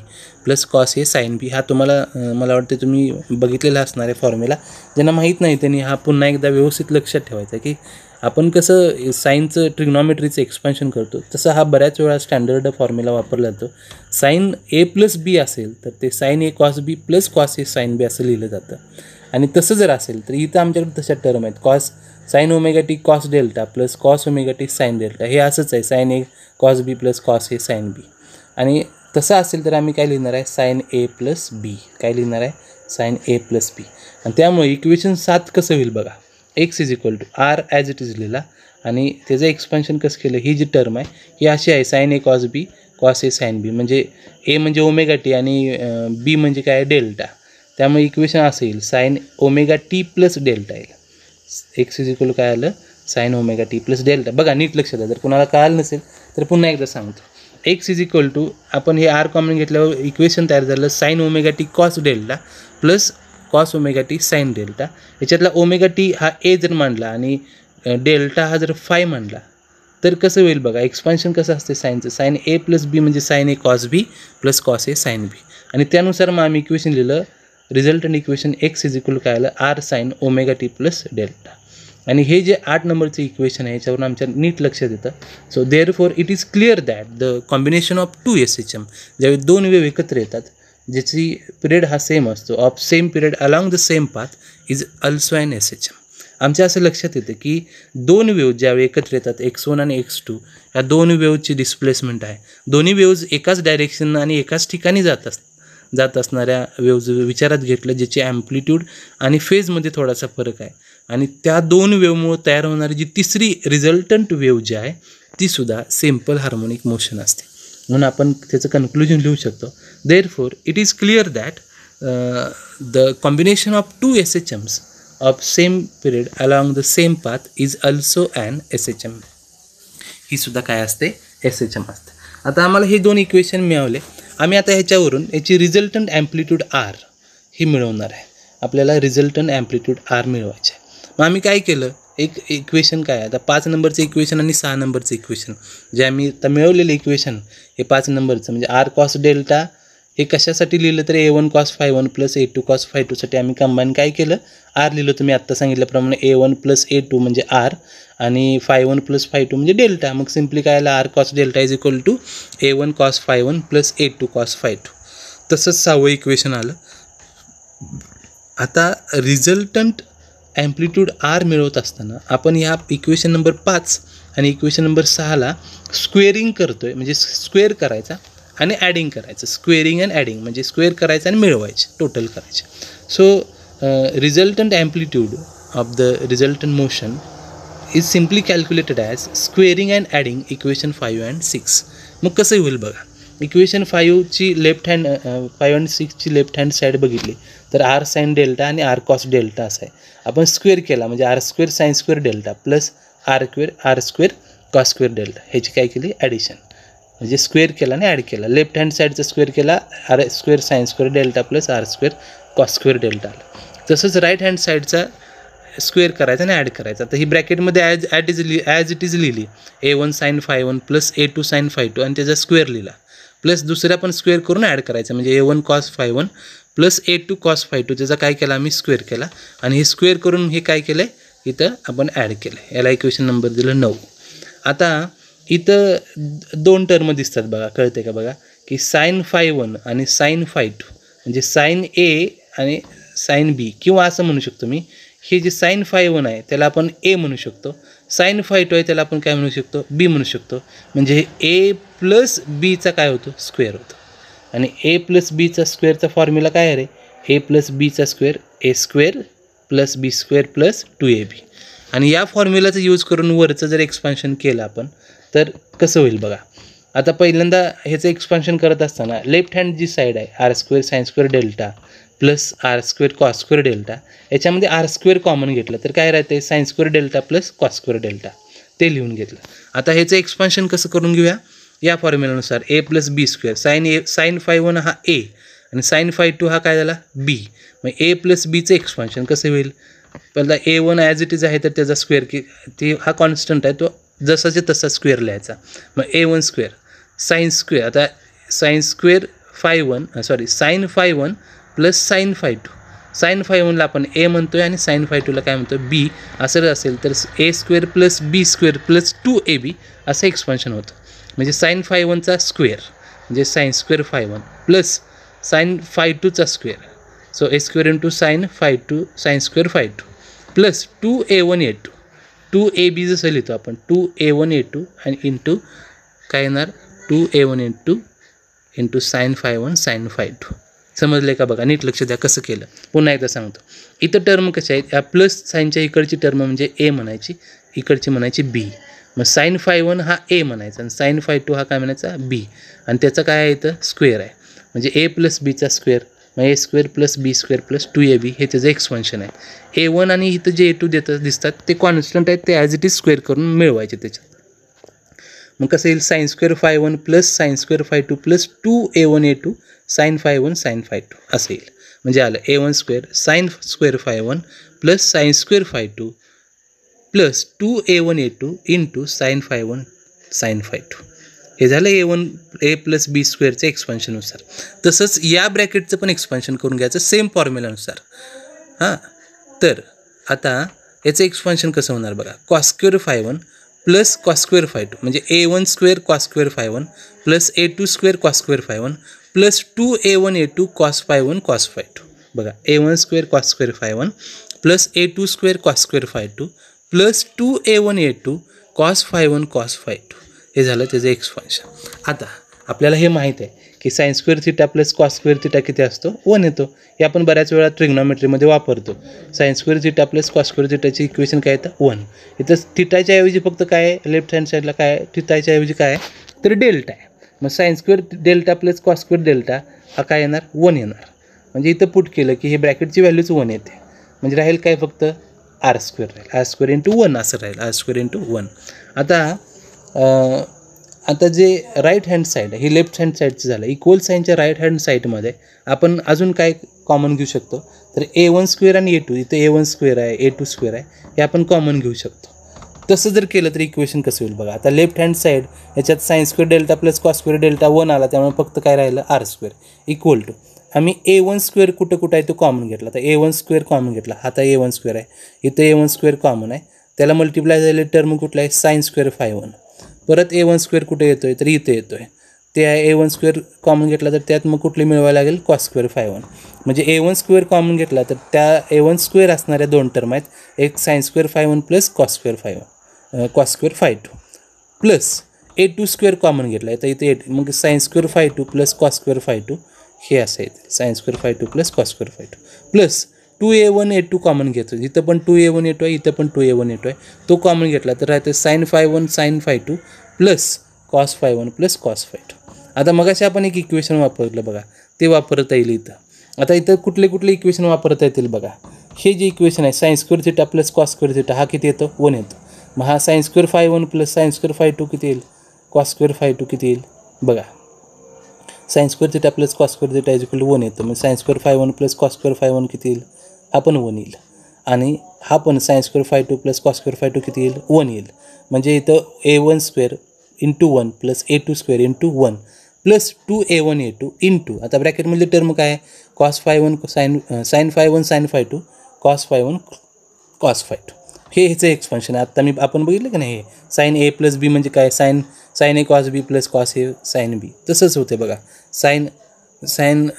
प्लस कॉस ए साईन बी हा तुम्हाला मला वाटते तुम्ही बघितलेला असणार आहे फॉर्म्युला ज्यांना माहीत नाही त्यांनी हा पुन्हा एकदा व्यवस्थित लक्षात ठेवायचा की आपण कसं साईनचं ट्रिग्नॉमेट्रीचं एक्सपान्शन करतो तसं हा बऱ्याच वेळा स्टँडर्ड फॉर्म्युला वापरला जातो साईन ए प्लस बी असेल तर ते साईन ए कॉस बी प्लस कॉस ए साईन बी असं लिहिलं जातं आणि तसं जर असेल तर इथं आमच्याकडे तशा टर्म आहेत cos sine omega T cos delta plus cos omega sine delta हे असंच आहे साईन ए कॉस बी प्लस कॉस ए साईन बी आणि तसं असेल तर आम्ही काय लिहिणार आहे साईन ए प्लस बी काय लिहिणार आहे साईन ए प्लस बी आणि त्यामुळे इक्वेशन सात कसं होईल बघा X is equal to R as it is लिहिला आणि त्याचं एक्सपान्शन कसं केलं ही जी टर्म आहे ही अशी आहे साईन ए कॉस बी कॉस ए साईन बी म्हणजे ए म्हणजे ओमेगा टी आणि बी म्हणजे काय डेल्टा त्यामुळे इक्वेशन असं येईल sine omega T plus delta येईल एक्स इज इक्वल काय आलं sine omega T plus delta बघा नीट लक्षात द्या जर कुणाला कळालं नसेल तर पुन्हा एकदा सांगतो एक्स इज इक्वल टू आपण हे आर कॉमन घेतल्यावर इक्वेशन तयार झालं sine omega T cos delta plus cos omega T sine delta याच्यातला ओमेगा टी हा ए जर मांडला आणि डेल्टा हा जर फाय मांडला तर कसं होईल बघा एक्सपान्शन कसं असते साईनचं साईन ए प्लस बी म्हणजे साईन ए कॉस बी प्लस कॉस ए साईन बी आणि त्यानुसार मग आम्ही इक्वेशन लिहिलं resultant equation X is equal काय आलं R sine omega T plus delta आणि हे जे आठ नंबरचं इक्वेशन आहे याच्यावरून आमच्या नीट लक्षात देतं so therefore it is clear that the combination of two S H M ज्यावेळी दोन वेव एकत्र येतात ज्याची पिरियड हा सेम असतो of same period along the same path is also an S H M आमच्या असं लक्षात येतं की दोन वेव्ह ज्यावेळी एकत्र येतात एक्स वन आणि एक्स टू या दोन वेवची डिस्प्लेसमेंट आहे दोन्ही वेव्ज एकाच डायरेक्शन आणि एकाच ठिकाणी जात असतात जात असणाऱ्या वेव्ज विचारात घेतलं ज्याची ॲम्प्लिट्यूड आणि फेजमध्ये थोडासा फरक आहे आणि त्या दोन वेवमुळे तयार होणारी जी तिसरी रिझल्टंट वेव जी आहे तीसुद्धा सिम्पल हार्मोनिक मोशन असते म्हणून आपण त्याचं कन्क्लुजन लिहू शकतो Therefore, it is clear that uh, the combination of two SHMs of same period along the same path is also an SHM. ही सुद्धा काय असते एस एच एम असते आता आम्हाला हे दोन इक्वेशन मिळवले आम्ही आता ह्याच्यावरून याची रिझल्टंट ॲम्प्लिट्यूड आर ही मिळवणार आहे आपल्याला रिझल्टंट ॲम्प्लिट्यूड आर मिळवायचे मग आम्ही काय केलं एक इक्वेशन काय आहे आता पाच नंबरचं इक्वेशन आणि सहा नंबरचं इक्वेशन जे आम्ही आता मिळवलेलं इक्वेशन हे पाच नंबरचं म्हणजे आर कॉस डेल्टा हे कशासाठी लिहिलं तर ए one cos phi one plus ए टू कॉस फाय टूसाठी आम्ही कंबाईन काय केलं आर लिहिलं तुम्ही आत्ता सांगितल्याप्रमाणे A one plus A two म्हणजे आर आणि phi one plus phi two म्हणजे डेल्टा मग सिम्पली काय आला R cos delta is equal to A one cos phi one plus A two cos phi two तसंच सहावं इक्वेशन आलं आता रिझल्टंट ॲम्प्लिट्यूड आर मिळवत असताना आपण ह्या इक्वेशन नंबर पाच आणि इक्वेशन नंबर सहाला स्क्वेअरिंग करतो आहे म्हणजे स्क्वेअर करायचा आणि ॲडिंग करायचं स्क्वेअरिंग अँड ॲडिंग म्हणजे स्क्वेअर करायचं आणि मिळवायचे टोटल करायचे so resultant amplitude of the resultant motion is simply calculated as squaring and adding equation five and six मग कसं होईल बघा इक्वेशन फाईव्हची लेफ्ट हँड फाईव्ह अँड सिक्सची लेफ्ट हँड साईड बघितली तर आर साईन डेल्टा आणि आर कॉस डेल्टा असं आहे आपण स्क्वेअर केला म्हणजे R square sine square delta plus R square R square cos square delta ह्याची काय केली ॲडिशन म्हणजे स्क्वेअर केला आणि ॲड केला लेफ्ट हँड साईडचा स्क्वेअर केला R square sine square delta plus R square cos square delta तसंच राईट हँड साईडचा स्क्वेअर करायचा आणि ॲड करायचा तर ही ब्रॅकेटमध्ये ॲज ॲट इज लि ॲज इट इज लिहिली ए one sine phi one plus ए टू साईन फाय टू आणि त्याचा स्क्वेअर लिहिला प्लस दुसरा पण स्क्वेअर करून ॲड करायचा म्हणजे A one cos phi one plus A two cos phi two त्याचा काय केला आम्ही स्क्वेअर केला आणि हे स्क्वेअर करून हे काय केलं आहे इथं आपण ॲड केलं आहे याला इक्वेशन नंबर दिलं नऊ आता इथं दोन टर्म दिसतात बघा कळते का बघा की साईन फाय वन आणि साईन फाय टू म्हणजे साईन ए आणि साईन बी किंवा असं म्हणू शकतो मी हे जे साईन फाय वन आहे त्याला आपण ए म्हणू शकतो साईन फाय टू आहे त्याला आपण काय म्हणू शकतो बी म्हणू शकतो म्हणजे ए प्लस बीचा काय होतो स्क्वेअर होतो आणि ए प्लस बीचा स्क्वेअरचा फॉर्म्युला काय आहे रे ए प्लस बीचा square A square plus B square plus two A B आणि या फॉर्म्युलाचा यूज करून वरचं जर एक्सपान्शन केलं आपण तर कसं होईल बघा आता पहिल्यांदा ह्याचं एक्सपान्शन करत असताना लेफ्ट हँड जी साईड आहे R square sines square delta plus R square cos square delta याच्यामध्ये आर स्क्वेअर कॉमन घेतलं तर काय राहते sines square delta plus cos delta ते लिहून घेतलं आता ह्याचं एक्सपान्शन कसं करून घेऊया या फॉर्म्युलानुसार A plus B square sine A sine phi one हा ए आणि साईन फाय टू हा काय झाला बी मग ए प्लस बीचं एक्सपान्शन कसं होईल पहिला A one as it is आहे तर त्याचा स्क्वेअर की ते हा कॉन्स्टंट आहे तो जसाचे तसा स्क्वेअर लिहायचा मग A one square sine square आता sine square phi one sorry sine phi one plus sine phi two sine phi वनला आपण ए म्हणतो आहे आणि साईन फाय टूला काय म्हणतो आहे बी असं असेल तर ए square plus B square plus two A B असं एक्सपान्शन होतं म्हणजे साईन फाय वनचा स्क्वेअर म्हणजे sine square phi one plus sine phi टूचा square so A square into sine phi two sine square phi two plus two A one A two two A B जसं लिहितो आपण टू ए वन ए टू आणि इंटू काय येणार two A one in two into sine phi one sine phi two समजलं का बघा नीट लक्ष द्या कसं केलं पुन्हा एकदा सांगतो इतर टर्म कसे आहेत या प्लस साईनच्या इकडची टर्म म्हणजे ए म्हणायची इकडची म्हणायची बी मग साईन फाय वन हा ए म्हणायचा आणि साईन फाय टू हा काय म्हणायचा बी आणि त्याचं काय आहे इथं स्क्वेअर आहे म्हणजे ए प्लस बीचा स्क्वेअर मग A square plus B square plus two A B हे त्याचं एक्सपन्शन आहे ए वन आणि इथं जे ए टू देतात दिसतात ते कॉन्स्टंट आहेत ते ॲज इट इज स्क्वेअर करून मिळवायचे त्याच्यात मग कसं येईल sines square phi one plus sines square phi two plus two ए वन ए two sine phi one sine phi two असं येईल म्हणजे आलं ए one square sine square phi one plus sines square phi two plus two A one A two in two sine phi one sine phi two हे झालं ए वन ए प्लस बी स्क्वेअरचं एक्सपान्शननुसार तसंच या ब्रॅकेटचं पण एक्सपान्शन करून घ्यायचं सेम फॉर्म्युलानुसार हां तर आता याचं एक्सपान्शन कसं होणार बघा cos square phi one plus cos square phi two म्हणजे A one square cos square phi one plus A two square cos square phi one plus two A one A two cos phi one cos phi two बघा ए one square cos square phi one plus ए two square cos square phi two plus two ए वन ए two cos phi one cos phi two हे झालं त्याचं एक्सपान्शन आता आपल्याला हे माहीत आहे की sines square theta plus cos square theta किती असतो वन येतो हे आपण बऱ्याच वेळा ट्रिग्नॉमेट्रीमध्ये वापरतो sines square theta plus cos square थिटाची इक्वेशन काय येतं वन इथं थिटाच्या ऐवजी फक्त काय लेफ्ट हँड साईडला काय थिटाच्या ऐवजी काय आहे तर डेल्टा आहे मग sines square delta plus cos square delta हा काय येणार वन येणार म्हणजे इथं पुट केलं की हे ब्रॅकेटची व्हॅल्यूच वन येते म्हणजे राहील काय फक्त आर स्क्वेअर राहील आर स्क्वेअर इंटू वन असं राहील आर स्क्वेअर इंटू वन आता आता जे राईट हँड साईड ही लेफ्ट हँड साईडचं झालं इक्वल साईनच्या राईट हँड साईडमध्ये आपण अजून काय कॉमन घेऊ शकतो तर ए वन स्क्वेअर आणि ए टू इथं ए वन स्क्वेअर आहे ए टू स्क्वेअर आहे हे आपण कॉमन घेऊ शकतो तसं जर केलं तर इक्वेशन कसं होईल बघा आता लेफ्ट हँड साईड याच्यात sine square delta plus cos square delta one आला त्यामुळे फक्त काय राहिलं आर स्क्वेअर इक्वल टू आम्ही ए वन स्क्वेअर कुठं कुठं आहे तो कॉमन घेतला तर ए वन स्क्वेअर कॉमन घेतला हा तर ए वन स्क्वेअर आहे इथं ए वन स्क्वेअर कॉमन आहे त्याला मल्टिप्लाय झालेले टर्म कुठला आहे साईन स्क्वेअर फाय वन परत ए वन स्क्वेअर कुठे येतो आहे तर इथे येतो आहे ते ए वन स्क्वेअर कॉमन घेतला तर त्यात मग कुठली मिळवायला लागेल कॉस स्क्वेअर फाय वन म्हणजे ए वन स्क्वेअर कॉमन घेतला तर त्या ए वन स्क्वेअर असणाऱ्या दोन टर्म आहेत एक sines square phi one plus cos square phi one cos square phi two plus ए टू स्क्वेअर कॉमन घेतला आहे तर इथे एट मग sines square phi two plus cos square phi two हे असं येते sines square phi two plus cos square phi two plus two ए वन ए टू कॉमन घेतो इथं पण टू ए वन ए टू आहे इथं पण टू ए वन ए टू आहे तो कॉमन घेतला तर राहते sine phi one sine phi two plus cos phi one plus cos phi two आता मगाशी आपण एक इक्वेशन वापरलं बघा ते वापरता येईल इथं आता इथं कुठले कुठले इक्वेशन वापरता येतील बघा हे जे इक्वेशन आहे sines square theta plus cos square theta हा किती येतो वन येतो मग हा sines square phi one plus sines square phi two किती येईल कॉस स्क्वेअर फाय टू किती येईल बघा sines square theta plus cos square theta is equal one येतो मग sines square phi one plus cos square phi one किती येईल हा पण वन येईल आणि हा पण sines square phi two plus cos square phi two किती येईल वन येईल म्हणजे इथं ए one square into one plus A two square into one plus two A one A two in into आता ब्रॅकेटमधले टर्म काय आहे cos phi one sine sine phi one sine phi two cos phi one cos phi two हे ह्याचं फंक्शन आहे आत्ता मी आपण बघितलं की नाही हे साईन ए प्लस बी म्हणजे काय साईन साईन ए कॉस बी प्लस कॉस ए साईन बी तसंच होते बघा साईन साईन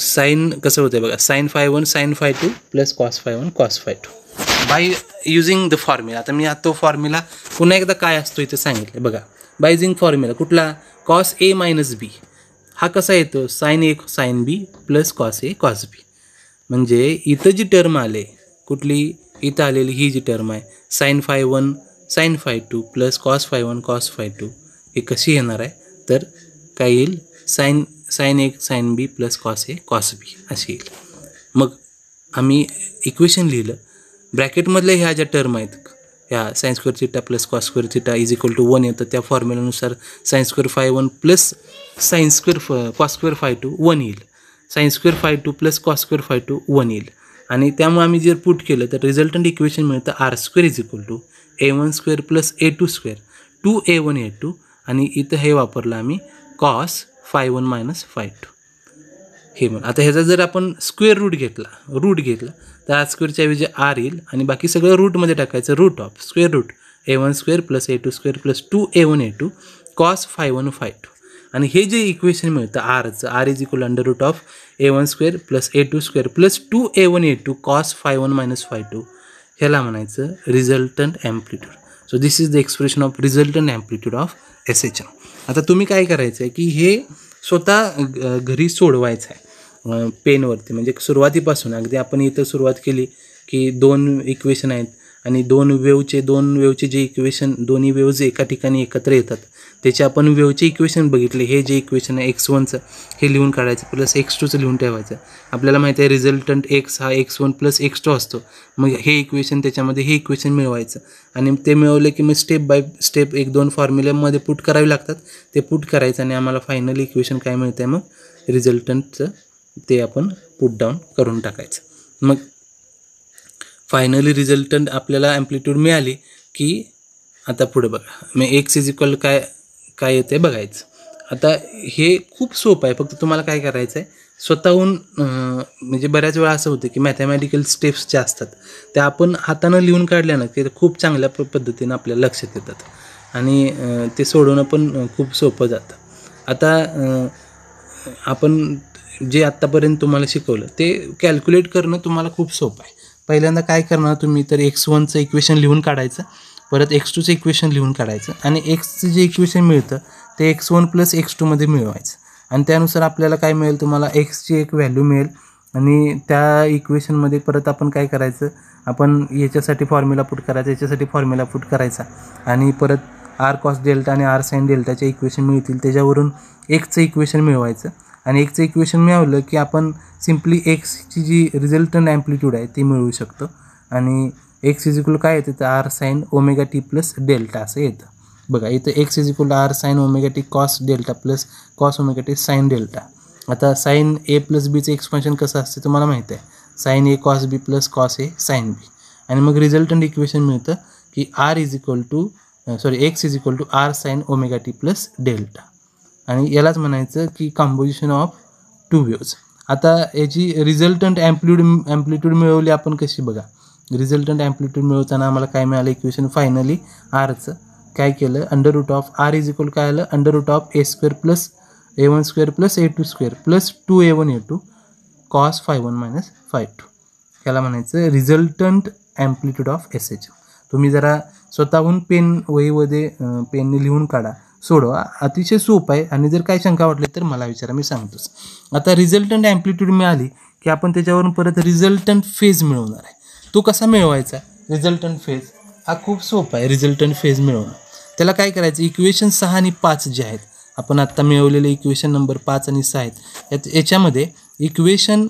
साईन कसं होतं बघा sine phi one sine phi two plus cos phi one cos phi two by using the formula आता मी तो फॉर्म्युला पुन्हा एकदा काय असतो इथे सांगितलं बघा बाय युझिंग फॉर्म्युला कुठला कॉस ए मायनस बी हा कसा येतो sine A sine b plus cos a cos b म्हणजे इथं जी टर्म आले कुठली इथं आलेली ही जी टर्म आहे sine phi one sine phi two plus cos phi one cos phi two ही कशी येणार आहे तर काय येईल sine sine A sine b plus cos a cos b अशी येईल मग आम्ही इक्वेशन लिहिलं ब्रॅकेटमधल्या ह्या ज्या टर्म आहेत ह्या sines square theta plus cos square theta is equal to one येतं त्या फॉर्म्युलानुसार sines square phi one plus sines square फ कॉस्क्वेअर फाय टू वन येईल sines square phi two plus cos cos square phi two one येईल आणि त्यामुळे आम्ही जर पुट केलं तर रिझल्टंट इक्वेशन मिळतं R square is equal to A one square plus A two square two A one A two आणि इथं हे वापरलं आम्ही cos phi one minus phi two हे म्हण आता ह्याचा जर आपण स्क्वेअर रूट घेतला रूट घेतला तर आर स्क्वेअरच्या ऐवजी आर येईल आणि बाकी सगळं रूटमध्ये टाकायचं root of square root a one square plus A two square plus two A one A two cos phi one phi two आणि हे जे इक्वेशन मिळतं आरचं R is equal under root of a one square plus A two square plus two A one A two cos phi one minus phi two ह्याला म्हणायचं resultant amplitude so this is the expression of resultant amplitude of S H M आता तुम्ही काय करायचं आहे की हे स्वतः घरी सोडवायचं आहे पेनवरती म्हणजे सुरुवातीपासून अगदी आपण इथं सुरुवात केली की दोन इक्वेशन आहेत आणि दोन वेवचे दोन वेवचे जे इक्वेशन दोन्ही वेव्ज एका ठिकाणी एकत्र येतात त्याचे आपण वेवचे इक्वेशन बघितले हे जे इक्वेशन आहे एक्स वनचं हे लिहून काढायचं प्लस एक्स टूचं लिहून ठेवायचं आपल्याला माहिती आहे रिझल्टंट एक्स हा x one plus x two असतो मग हे इक्वेशन त्याच्यामध्ये हे इक्वेशन मिळवायचं आणि ते मिळवले की मग स्टेप बाय स्टेप एक दोन फॉर्म्युल्यामध्ये पुट करावे लागतात ते पुट करायचं आणि आम्हाला फायनल इक्वेशन काय मिळतं आहे मग रिझल्टंटचं ते आपण पुट डाऊन करून टाकायचं मग फायनली रिझल्टंट आपल्याला ॲम्प्लिट्यूड मिळाली की आता पुढे बघा मग एक्स इज इक्वल काय काय येतं बघायचं आता हे खूप सोपं आहे फक्त तुम्हाला काय करायचं आहे स्वतःहून म्हणजे बऱ्याच वेळा असं होतं की मॅथमॅटिकल स्टेप्स ज्या असतात त्या आपण हातानं लिहून काढल्यानं ते खूप चांगल्या पद्धतीनं आपल्याला लक्षात येतात आणि ते सोडवणं पण खूप सोपं जातं आता आपण जे आत्तापर्यंत तुम्हाला शिकवलं ते कॅल्क्युलेट करणं तुम्हाला खूप सोपं आहे पहिल्यांदा काय करणार तुम्ही तर एक्स वनचं इक्वेशन लिहून काढायचं परत एक्स टूचं इक्वेशन लिहून काढायचं आणि एक्सचं जे इक्वेशन मिळतं ते एक्स वन प्लस एक्स टूमध्ये मिळवायचं आणि त्यानुसार आपल्याला काय मिळेल तुम्हाला एक्सची एक व्हॅल्यू मिळेल आणि त्या इक्वेशनमध्ये परत आपण काय करायचं आपण याच्यासाठी फॉर्म्युला पुट करायचा याच्यासाठी फॉर्म्युला पुट करायचा आणि परत आर कॉस डेल्टा आणि आर साईन डेल्टाचे इक्वेशन मिळतील त्याच्यावरून एक्सचं इक्वेशन मिळवायचं आणि एकचं इक्वेशन मिळवलं की आपण सिम्पली एक्सची जी रिझल्टन ॲम्प्लिट्यूड आहे ती मिळवू शकतो आणि एक्स इक्वल काय येतं तर R sine omega T plus delta असं येतं बघा इथं x is R sine omega T cos delta plus cos omega T sine delta आता साईन ए प्लस बीचं एक्सपान्शन कसं असते तुम्हाला माहीत आहे साईन ए कॉस बी प्लस कॉस ए साईन बी आणि मग रिझल्टंट इक्वेशन मिळतं की R is equal to sorry x is equal to R sine omega T plus delta आणि यालाच म्हणायचं की कॉम्पोजिशन ऑफ टू व्ह्यूज आता याची रिझल्टंट ॲम्प्ल्यूड ॲम्प्लिट्यूड मिळवली आपण कशी बघा रिझल्टंट ॲम्प्लिट्यूड मिळवताना आम्हाला काय मिळालं इक्वेशन फायनली आरचं काय केलं under root of R is equal काय आलं under root of a square plus a one square plus A two square plus two A one A two cos phi one minus phi two याला म्हणायचं resultant amplitude of S H तुम्ही जरा स्वतःहून पेन वहीमध्ये पेनने लिहून काढा सोडवा अतिशय सोपं आहे आणि जर काही शंका वाटली तर मला विचारा मी सांगतोच आता रिझल्टंट ॲम्प्लिट्यूड मिळाली की आपण त्याच्यावरून परत रिझल्टंट फेज मिळवणार आहे तो कसा मिळवायचा रिझल्टंट फेज हा खूप सोपा आहे रिझल्टंट फेज मिळवणं त्याला काय करायचं इक्वेशन सहा आणि पाच जे आहेत आपण आत्ता मिळवलेले इक्वेशन नंबर पाच आणि सहा आहेत यात याच्यामध्ये इक्वेशन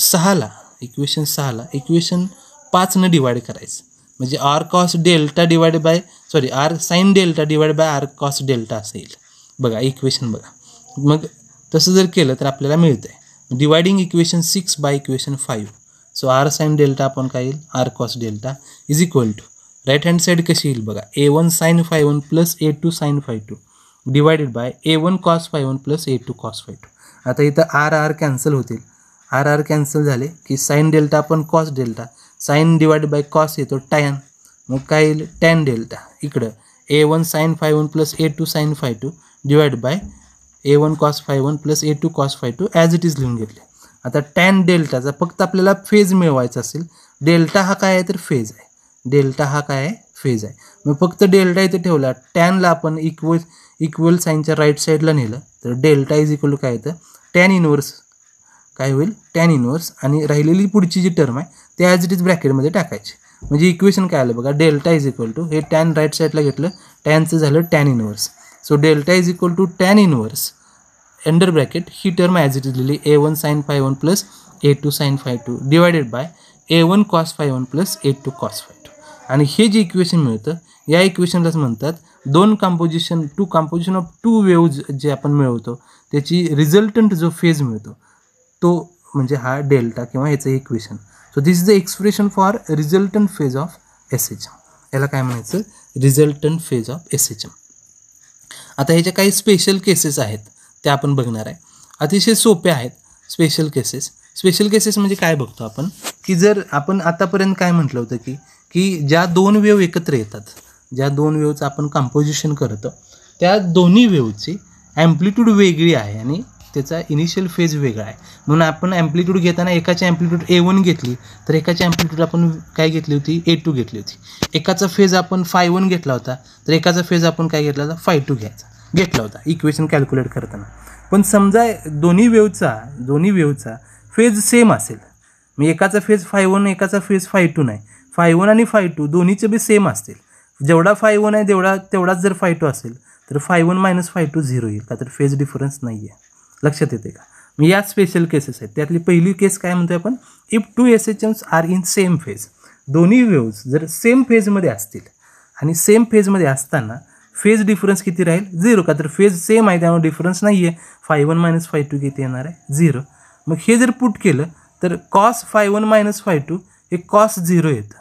सहाला इक्वेशन सहाला इक्वेशन पाचनं डिवाइड करायचं म्हणजे R cos delta divide by sorry R sine delta divide by R cos delta असेल बघा इक्वेशन बघा मग तसं जर केलं तर आपल्याला मिळतं आहे dividing equation six by equation five so R sine delta आपण काय येईल R cos delta is equal to right hand side कशी येईल बघा ए one sine phi one plus A two sine phi two divided by a one cos phi one plus A two cos phi two आता इथं आर आर कॅन्सल होतील आर आर कॅन्सल झाले की साईन डेल्टा आपण cos delta sine divide by cos येतो टॅन मग काय येईल टॅन डेल्टा इकडं a one sine phi one plus A two sine phi two divide by a one cos phi one plus A two cos phi two as it is लिहून घेतले आता टॅन डेल्टाचा फक्त आपल्याला फेज मिळवायचा असेल डेल्टा हा काय आहे तर फेज आहे डेल्टा हा काय आहे फेज आहे मग फक्त डेल्टा इथे ठेवला टॅनला आपण इक्वल इक्वल साईनच्या राईट साईडला नेलं तर डेल्टा इज इक्वल काय येतं टॅन इनवर्स काय होईल टॅन इनवर्स आणि राहिलेली पुढची जी टर्म आहे ते ॲज इट इज ब्रॅकेटमध्ये टाकायची म्हणजे इक्वेशन काय आलं बघा डेल्टा इज इक्वल टू हे टॅन राईट साईडला घेतलं टॅनचं झालं tan inverse so delta is equal to tan inverse under bracket ही टर्म ॲज इट इज लिहिली ए one sine phi one plus A two sine phi two divided by a one cos phi one plus A two cos phi two आणि हे जे इक्वेशन मिळतं या इक्वेशनलाच म्हणतात दोन composition two composition of two waves जे आपण मिळवतो त्याची रिझल्टंट जो फेज मिळतो तो म्हणजे हा डेल्टा किंवा याचं equation so this is the expression for resultant phase of S H M याला काय म्हणायचं resultant phase of S H M आता ह्याच्या काही स्पेशल केसेस आहेत त्या आपण बघणार आहे अतिशय सोप्या आहेत स्पेशल केसेस स्पेशल केसेस म्हणजे काय बघतो आपण की जर आपण आतापर्यंत काय म्हटलं होतं की की ज्या दोन वेव एकत्र येतात ज्या दोन वेवचं आपण कंपोजिशन करतो त्या दोन्ही वेवची ॲम्प्लिट्यूड वेगळी आहे आणि त्याचा इनिशियल फेज वेगळा आहे म्हणून आपण ॲम्प्लिट्यूड घेताना एकाची ॲम्प्लिट्यूड ए वन घेतली तर एकाची ॲम्प्लिट्यूड आपण काय घेतली होती ए टू घेतली होती एकाचा फेज आपण फाय वन घेतला होता तर एकाचा फेज आपण काय घेतला होता फाय टू घ्यायचा घेतला होता इक्वेशन कॅल्क्युलेट करताना पण समजा दोन्ही वेवचा दोन्ही वेवचा फेज सेम असेल मग एकाचा फेज फाय वन एकाचा फेज फाय टू नाही फाय वन आणि फाय टू दोन्हीचे बी सेम असतील जेवढा फाय वन आहे तेवढा तेवढाच जर फाय टू असेल तर phi one minus phi two zero येईल का तर फेज डिफरन्स नाही आहे लक्षात येते का मग या स्पेशल केसेस आहेत त्यातली पहिली केस काय म्हणतो आपण if two S H Ms are in same phase दोन्ही वेव्ज जर सेम फेजमध्ये असतील आणि सेम फेजमध्ये असताना फेज डिफरन्स किती राहील झिरो का तर फेज सेम आहे त्यामुळे डिफरन्स नाही आहे phi one minus phi two किती येणार आहे झिरो मग हे जर पुट केलं तर cos phi one minus phi two हे कॉस झिरो येतं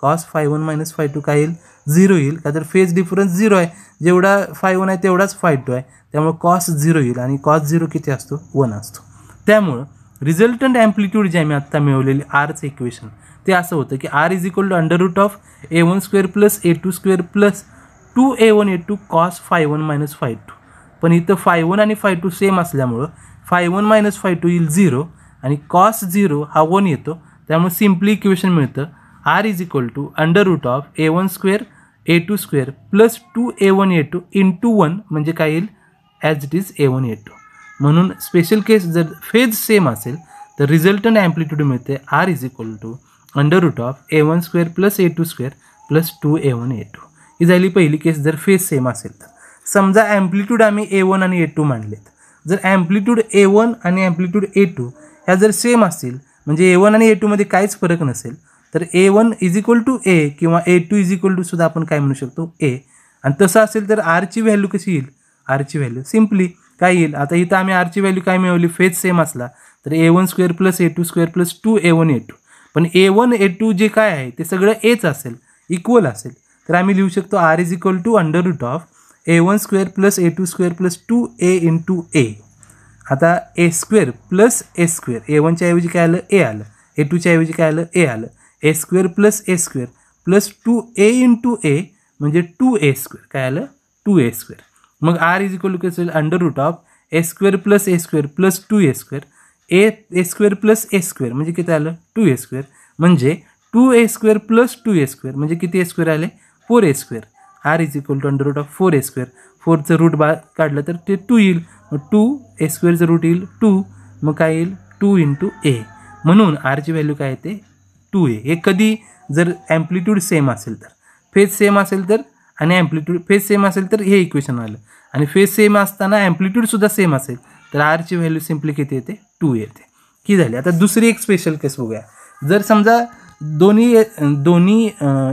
cos phi one minus phi two काय येईल झिरो येईल का तर फेज डिफरन्स झिरो आहे जेवढा फाय वन आहे तेवढाच फाय टू आहे त्यामुळे कॉस झिरो येईल आणि कॉस झिरो किती असतो वन असतो त्यामुळं रिझल्टंट ॲम्प्लिट्यूड जे आम्ही आत्ता मिळवलेली आरचं इक्वेशन ते असं होतं की R is equal to under root of a one square plus A two square plus two A one A two cos phi one minus phi two पण इथं फाय वन आणि फाय टू सेम असल्यामुळं phi one minus phi two येईल झिरो आणि कॉस झिरो हा वन येतो त्यामुळे सिम्पली इक्वेशन मिळतं R is equal to under root of a one square a two square plus two A one A two in into one म्हणजे काय येईल as it is a one A two म्हणून स्पेशल केस जर फेज सेम असेल तर रिझल्टन ॲम्प्लिट्यूड मिळते R is equal to under root of a one square plus A two square plus two A one A two झाली पहिली केस जर फेज सेम असेल तर समजा ॲम्प्लिट्यूड आम्ही ए वन आणि ए टू मांडलेत जर ॲम्प्लिट्यूड ए वन आणि ॲम्प्लिट्यूड ए टू ह्या जर सेम असतील म्हणजे ए वन आणि ए टूमध्ये काहीच फरक नसेल तर ए one is equal to a किंवा a two is equal to सुद्धा आपण काय म्हणू शकतो ए आणि तसं असेल तर आरची व्हॅल्यू कशी येईल आरची व्हॅल्यू सिम्पली काय येईल आता इथं आम्ही आरची व्हॅल्यू काय मिळवली फेज सेम असला तर ए वन स्क्वेअर प्लस ए टू स्क्वेअर प्लस टू ए वन ए टू पण ए वन ए टू जे काय आहे ते सगळं एच असेल इक्वल असेल तर आम्ही लिहू शकतो R is equal to under root of a one square plus A two square plus two a into a आता a square plus a square a वनच्या ऐवजी काय आलं ए आलं ए टूच्या ऐवजी काय आलं ए आलं a square plus a square plus two a into a म्हणजे टू ए स्क्वेअर काय आलं टू ए स्क्वेअर मग आर इज इक्वल टू कसं under root of a square plus a square plus two a square a a square plus a square म्हणजे किती आलं टू ए स्क्वेअर म्हणजे two a square plus two a square म्हणजे किती ए स्क्वेअर आले four a square R is equal to under root of four a square फोरचं रूट बा काढलं तर ते टू येईल मग टू ए स्क्वेअरचं रूट येईल टू मग काय येईल टू इंटू ए म्हणून आरची व्हॅल्यू काय येते टू ए हे कधी जर ॲम्प्लिट्यूड सेम असेल तर फेज सेम असेल तर आणि ॲम्प्लिट्यूड फेज सेम असेल तर हे इक्वेशन आलं आणि फेज सेम असताना ॲम्प्लिट्यूडसुद्धा सेम असेल तर आरची व्हॅल्यू सिम्पली किती येते टू येते की झाली आता दुसरी एक स्पेशल केस बघूया जर समजा दोन्ही दोन्ही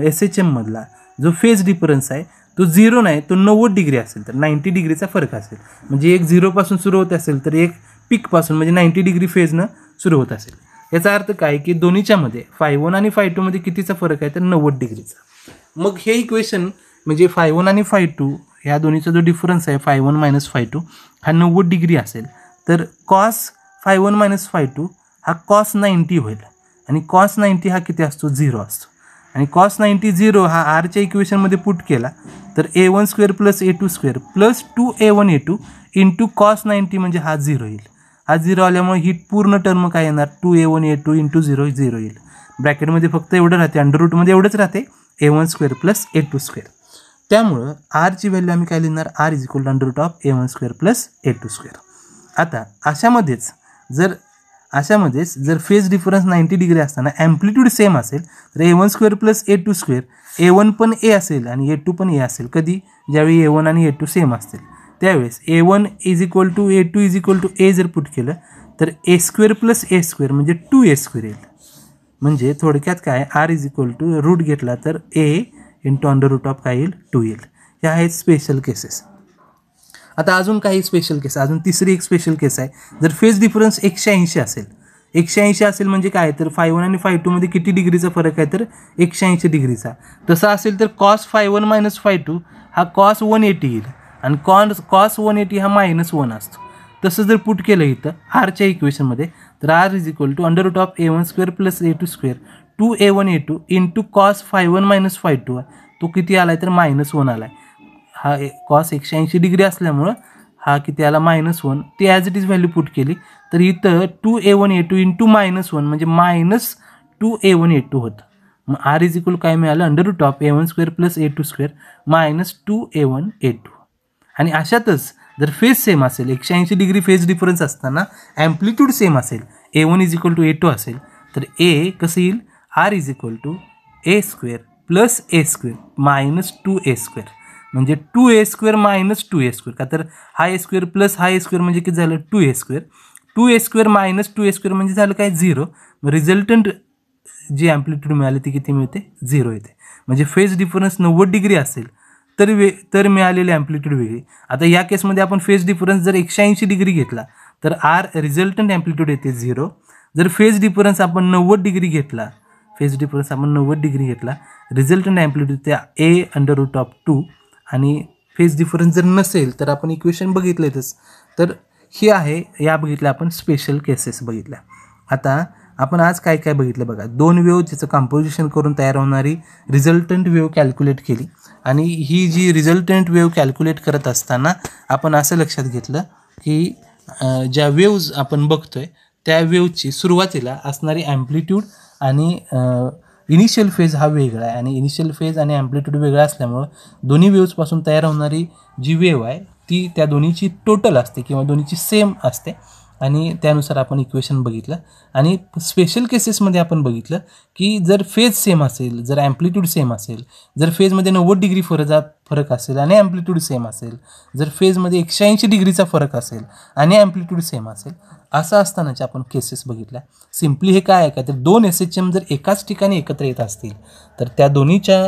एस एच एममधला जो फेज डिफरन्स आहे तो झिरो नाही तो नव्वद डिग्री असेल तर नाईंटी डिग्रीचा फरक असेल म्हणजे एक झिरोपासून सुरू होत असेल तर एक पिकपासून म्हणजे नाईंटी डिग्री फेजनं सुरू होत असेल याचा अर्थ काय की दोन्हीच्यामध्ये फाय वन आणि फाय टूमध्ये कितीचा फरक आहे तर नव्वद डिग्रीचा मग हे इक्वेशन म्हणजे फाय वन आणि फाय टू ह्या दोन्हीचा जो डिफरन्स आहे phi one minus phi two हा नव्वद डिग्री असेल तर cos phi one minus phi two हा कॉस नाईंटी होईल आणि कॉस नाईंटी हा किती असतो झिरो असतो आणि कॉस नाईन्टी झिरो हा आरच्या इक्वेशनमध्ये पुट केला तर ए वन स्क्वेअर प्लस ए टू स्क्वेअर प्लस टू ए वन ए टू इंटू कॉस नाईन्टी म्हणजे हा झिरो येईल हा झिरो आल्यामुळे ही पूर्ण टर्म काय येणार टू ए वन ए टू इंटू झिरो झिरो येईल ब्रॅकेटमध्ये फक्त एवढं राहते अंडर रूटमध्ये एवढंच राहते a one square plus A two square त्यामुळं आरची व्हॅल्यू आम्ही काय लिहिणार R is equal under root of a one square plus A two square आता अशामध्येच जर अशामध्येच जर फेज डिफरन्स नाईंटी डिग्री असताना ॲम्प्लिट्यूड सेम असेल तर ए one square plus A two square a one पण ए असेल आणि ए टू पण ए असेल कधी ज्यावेळी ए वन आणि ए टू सेम असतील त्यावेळेस a one is equal to a two is equal to a जर पुट केलं तर ए स्क्वेअर प्लस ए स्क्वेअर म्हणजे टू ए स्क्वेअर येईल म्हणजे थोडक्यात काय R is equal to root घेतला तर a into under root of काय येईल टू येईल ह्या आहेत स्पेशल केसेस आता अजून काही स्पेशल केस अजून तिसरी एक स्पेशल केस आहे जर फेस डिफरन्स एकशे ऐंशी असेल एकशे ऐंशी असेल म्हणजे काय तर फाय वन आणि फाय टूमध्ये किती डिग्रीचा फरक आहे तर एकशे ऐंशी डिग्रीचा तसा असेल तर cos phi one minus phi two हा कॉस वन एटी येईल आणि कॉन कॉस वन एटी हा मायनस वन असतो तसं जर पुट केलं इथं आरच्या इक्वेशनमध्ये तर R is equal to under root of a one square plus A two square two A one A two in into cos phi one minus phi two आहे तो किती आला आहे तर मायनस वन आला आहे हा ए कॉस एकशे ऐंशी डिग्री असल्यामुळं हा किती आला मायनस वन ती as it is value put केली तर इथं two A one A two in into minus one म्हणजे मायनस टू ए वन ए टू होतं मग आर इज इक्वल काय मिळालं under root top a one square plus A two square minus two A one A two आणि अशातच जर फेज सेम असेल एकशे ऐंशी डिग्री फेज डिफरन्स असताना ॲम्प्लिट्यूड सेम असेल a one is equal to a two असेल तर ए कसं येईल R is equal to a square plus a square minus two a square म्हणजे two a square minus two a square का तर हाय ए स्क्वेअर प्लस हाय स्क्वेअर म्हणजे किती झालं two a square two a square minus two a square म्हणजे झालं काय झिरो रिझल्टंट जी ॲम्प्लिट्यूड मिळाली ती किती मिळते झिरो येते म्हणजे फेज डिफरन्स नव्वद डिग्री असेल तर वे तर मिळालेली ॲम्प्लिट्यूड वेगळी आता या केसमध्ये आपण फेज डिफरन्स जर एकशे ऐंशी डिग्री घेतला तर आर रिझल्टंट ॲम्प्लिट्यूड येते झिरो जर फेज डिफरन्स आपण नव्वद डिग्री घेतला फेज डिफरन्स आपण नव्वद डिग्री घेतला रिझल्टंट ॲम्प्लिट्यूड ते a under root of two आणि फेज डिफरन्स जर नसेल तर आपण इक्वेशन बघितलेतच तर हे आहे या बघितल्या आपण स्पेशल केसेस बघितल्या आता आपण आज काय काय बघितलं बघा दोन वेव जिचं कंपोजिशन करून तयार होणारी रिझल्टंट वेव कॅल्क्युलेट केली आणि ही जी रिझल्टंट वेव कॅल्क्युलेट करत असताना आपण असं लक्षात घेतलं की ज्या वेव्ज आपण बघतोय त्या वेवची सुरुवातीला असणारी ॲम्प्लिट्यूड आणि इनिशियल फेज हा वेगळा आहे आणि इनिशियल फेज आणि ॲम्प्लिट्यूड वेगळा असल्यामुळं दोन्ही वेव्जपासून तयार होणारी जी वेव आहे ती त्या दोन्हीची टोटल असते किंवा दोन्हीची सेम असते आणि त्यानुसार आपण इक्वेशन बघितलं आणि स्पेशल केसेसमध्ये आपण बघितलं की जर फेज सेम असेल जर ॲम्प्लिट्यूड सेम असेल जर फेजमध्ये नव्वद डिग्री फरजा फरक असेल आणि ॲम्प्लिट्यूड सेम असेल जर फेजमध्ये एकशेऐंशी डिग्रीचा फरक असेल आणि ॲम्प्लिट्यूड सेम असेल असं असतानाचे आपण केसेस बघितल्या सिम्पली हे काय आहे का तर दोन एस एच एम जर एकाच ठिकाणी एकत्र येत असतील तर त्या दोन्हीच्या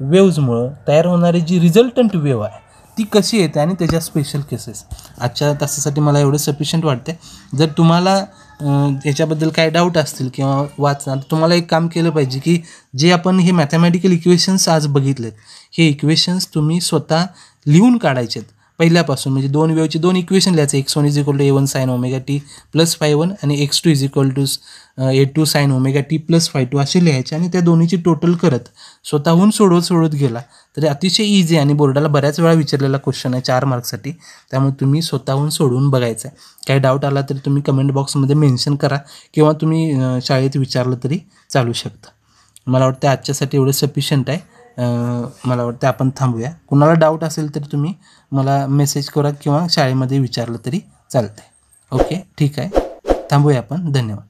वेव्जमुळं तयार होणारी जी रिझल्टंट वेव आहे ती कशी येते आणि त्याच्या स्पेशल केसेस आजच्या तासासाठी मला एवढं सफिशियंट वाटते जर तुम्हाला याच्याबद्दल काय डाऊट असतील किंवा वाचणार तुम्हाला एक काम केलं पाहिजे की जे आपण हे मॅथमॅटिकल इक्वेशन्स आज बघितलेत हे इक्वेशन्स तुम्ही स्वतः लिहून आहेत पहिल्यापासून म्हणजे दोन वेवचे दोन इक्वेशन लिहायचं x one is equal to A one sine omega T plus phi one आणि x two is equal to a two sine omega T plus phi two असे लिहायचे आणि त्या दोन्हीची टोटल करत स्वतःहून सोडवत सोडवत गेला तरी अतिशय इझी आणि बोर्डाला बऱ्याच वेळा विचारलेला क्वेश्चन आहे चार मार्क्ससाठी त्यामुळे तुम्ही स्वतःहून सोडवून बघायचं आहे काही डाऊट आला तरी तुम्ही कमेंट बॉक्समध्ये मेन्शन करा किंवा तुम्ही शाळेत विचारलं तरी चालू शकता मला वाटतं आजच्यासाठी एवढं सफिशियंट आहे मला वाटतं आपण थांबूया कुणाला डाऊट असेल तर तुम्ही मला मेसेज करा किंवा शाळेमध्ये विचारलं तरी चालतंय ओके ठीक आहे थांबूया आपण धन्यवाद